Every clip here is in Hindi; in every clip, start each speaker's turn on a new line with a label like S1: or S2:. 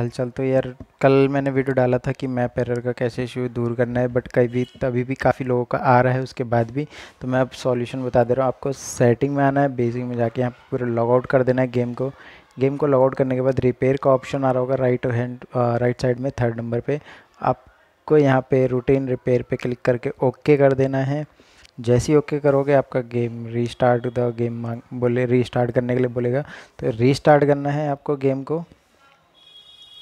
S1: हलचल तो यार कल मैंने वीडियो डाला था कि मैप एरर का कैसे इशू दूर करना है बट कई भी तभी भी काफ़ी लोगों का आ रहा है उसके बाद भी तो मैं अब सॉल्यूशन बता दे रहा हूँ आपको सेटिंग में आना है बेसिक में जाके यहाँ पूरा लॉगआउट कर देना है गेम को गेम को लॉगआउट करने के बाद रिपेयर का ऑप्शन आ रहा होगा राइट हैंड राइट साइड में थर्ड नंबर पर आपको यहाँ पर रूटीन रिपेयर पर क्लिक करके ओके कर देना है जैसे ही ओके करोगे आपका गेम रीस्टार्ट द गेम मांग बोले रीस्टार्ट करने के लिए बोलेगा तो रीस्टार्ट करना है आपको गेम को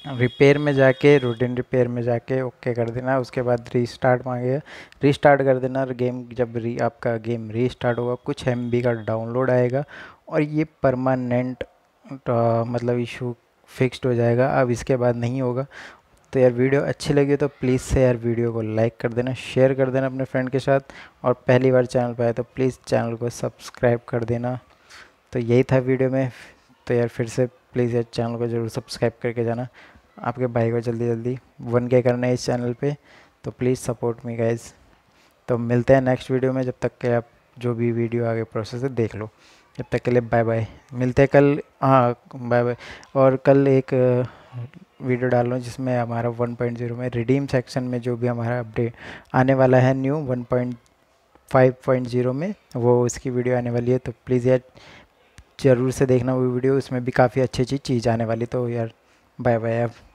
S1: रिपेयर में जाके रूटीन रिपेयर में जाके ओके कर देना उसके बाद रीस्टार्ट मांगेगा रीस्टार्ट कर देना गेम जब री आपका गेम रीस्टार्ट होगा कुछ एम का डाउनलोड आएगा और ये परमानेंट तो, मतलब इशू फिक्स्ड हो जाएगा अब इसके बाद नहीं होगा तो यार वीडियो अच्छी लगी तो प्लीज़ से यार वीडियो को लाइक कर देना शेयर कर देना अपने फ्रेंड के साथ और पहली बार चैनल पर आए तो प्लीज़ चैनल को सब्सक्राइब कर देना तो यही था वीडियो में तो यार फिर से प्लीज़ यार चैनल को ज़रूर सब्सक्राइब करके जाना आपके भाई को जल्दी जल्दी वन के करना है इस चैनल पे तो प्लीज़ सपोर्ट मी गाइज तो मिलते हैं नेक्स्ट वीडियो में जब तक के आप जो भी वीडियो आगे प्रोसेस है देख लो जब तक के लिए बाय बाय मिलते हैं कल हाँ बाय बाय और कल एक वीडियो डाल लूँ जिसमें हमारा वन पॉइंट जीरो में रिडीम सेक्शन में जो भी हमारा अपडेट आने वाला है new one point point five zero में वो उसकी वीडियो आने वाली है तो प्लीज़ यार ज़रूर से देखना वो वीडियो उसमें भी काफ़ी अच्छी अच्छी चीज़ आने वाली तो यार बाय बाय अब